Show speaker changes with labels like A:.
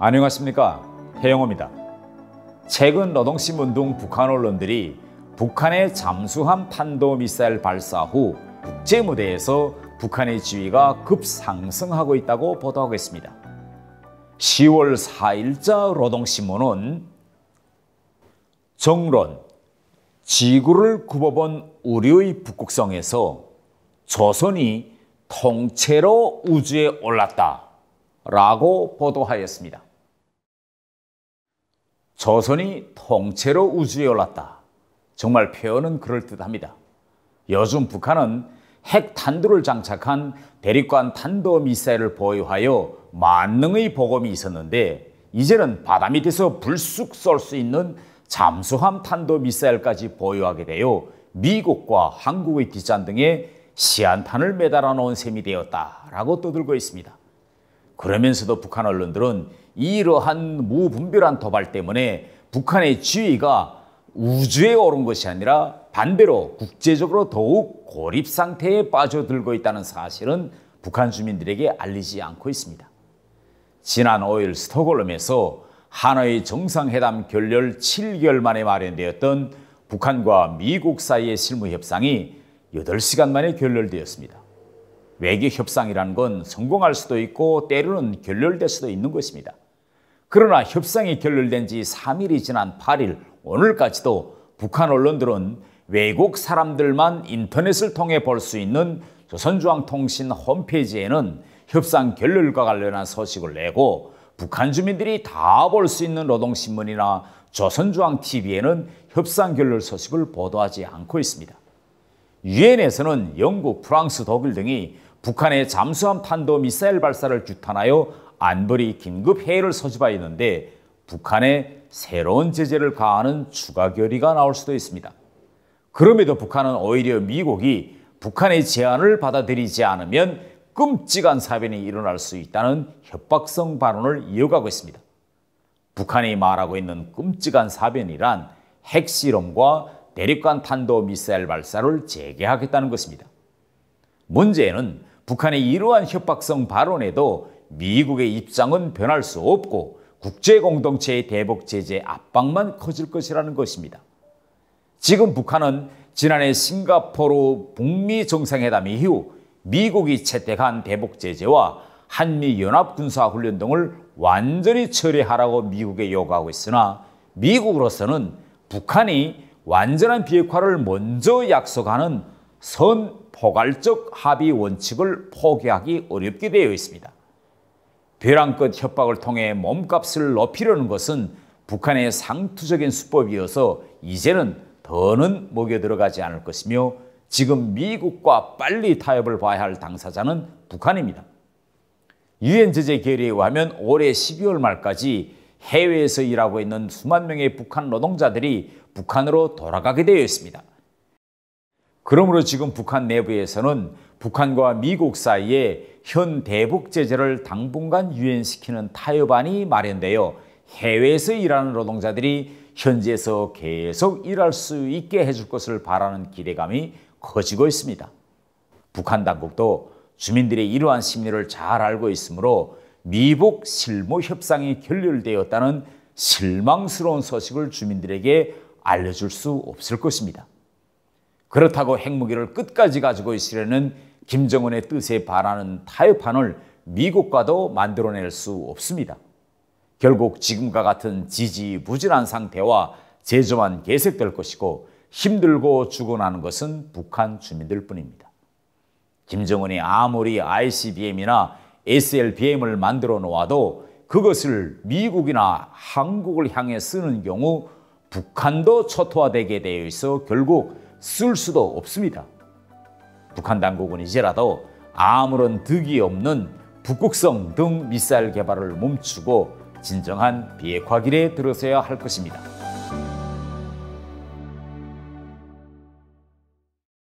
A: 안녕하십니까 해영호입니다. 최근 노동신문 등 북한 언론들이 북한의 잠수함 탄도미사일 발사 후 국제무대에서 북한의 지위가 급상승하고 있다고 보도하고 있습니다. 10월 4일자 노동신문은 정론 지구를 굽어본 우리의 북극성에서 조선이 통째로 우주에 올랐다. 라고 보도하였습니다. 조선이 통째로 우주에 올랐다. 정말 표현은 그럴듯합니다. 요즘 북한은 핵 탄두를 장착한 대륙간 탄도 미사일을 보유하여 만능의 보검이 있었는데 이제는 바다 밑에서 불쑥 쏠 수 있는 잠수함 탄도 미사일까지 보유하게 되어 미국과 한국의 기잔 등에 시한탄을 매달아 놓은 셈이 되었다라고 떠들고 있습니다. 그러면서도 북한 언론들은 이러한 무분별한 도발 때문에 북한의 지위가 우주에 오른 것이 아니라 반대로 국제적으로 더욱 고립 상태에 빠져들고 있다는 사실은 북한 주민들에게 알리지 않고 있습니다. 지난 5일 스톡홀름에서 하노이 정상회담 결렬 7개월 만에 마련되었던 북한과 미국 사이의 실무 협상이 8시간 만에 결렬되었습니다. 외교 협상이라는 건 성공할 수도 있고 때로는 결렬될 수도 있는 것입니다. 그러나 협상이 결렬된 지 3일이 지난 8일 오늘까지도 북한 언론들은 외국 사람들만 인터넷을 통해 볼 수 있는 조선중앙통신 홈페이지에는 협상 결렬과 관련한 소식을 내고 북한 주민들이 다 볼 수 있는 노동신문이나 조선중앙TV에는 협상 결렬 소식을 보도하지 않고 있습니다. 유엔에서는 영국, 프랑스, 독일 등이 북한의 잠수함 탄도 미사일 발사를 규탄하여 안보리 긴급 회의를 소집하였는데 북한에 새로운 제재를 가하는 추가 결의가 나올 수도 있습니다. 그럼에도 북한은 오히려 미국이 북한의 제안을 받아들이지 않으면 끔찍한 사변이 일어날 수 있다는 협박성 발언을 이어가고 있습니다. 북한이 말하고 있는 끔찍한 사변이란 핵실험과 대륙간 탄도 미사일 발사를 재개하겠다는 것입니다. 문제는 북한의 이러한 협박성 발언에도 미국의 입장은 변할 수 없고 국제공동체의 대북 제재 압박만 커질 것이라는 것입니다. 지금 북한은 지난해 싱가포르 북미 정상회담 이후 미국이 채택한 대북 제재와 한미 연합 군사 훈련 등을 완전히 처리하라고 미국에 요구하고 있으나 미국으로서는 북한이 완전한 비핵화를 먼저 약속하는 선 포괄적 합의 원칙을 포기하기 어렵게 되어 있습니다. 벼랑끝 협박을 통해 몸값을 높이려는 것은 북한의 상투적인 수법이어서 이제는 더는 목에 들어가지 않을 것이며 지금 미국과 빨리 타협을 봐야 할 당사자는 북한입니다. 유엔 제재 결의에 의하면 올해 12월 말까지 해외에서 일하고 있는 수만 명의 북한 노동자들이 북한으로 돌아가게 되어 있습니다. 그러므로 지금 북한 내부에서는 북한과 미국 사이에 현 대북 제재를 당분간 유엔시키는 타협안이 마련되어 해외에서 일하는 노동자들이 현지에서 계속 일할 수 있게 해줄 것을 바라는 기대감이 커지고 있습니다. 북한 당국도 주민들의 이러한 심리를 잘 알고 있으므로 미북 실무 협상이 결렬되었다는 실망스러운 소식을 주민들에게 알려줄 수 없을 것입니다. 그렇다고 핵무기를 끝까지 가지고 있으려는 김정은의 뜻에 반하는 타협안을 미국과도 만들어낼 수 없습니다. 결국 지금과 같은 지지부진한 상태와 제조만 계속될 것이고 힘들고 죽어나는 것은 북한 주민들 뿐입니다. 김정은이 아무리 ICBM이나 SLBM을 만들어 놓아도 그것을 미국이나 한국을 향해 쓰는 경우 북한도 초토화되게 되어 있어 결국 쓸 수도 없습니다. 북한 당국은 이제라도 아무런 득이 없는 북극성 등 미사일 개발을 멈추고 진정한 비핵화 길에 들어서야 할 것입니다.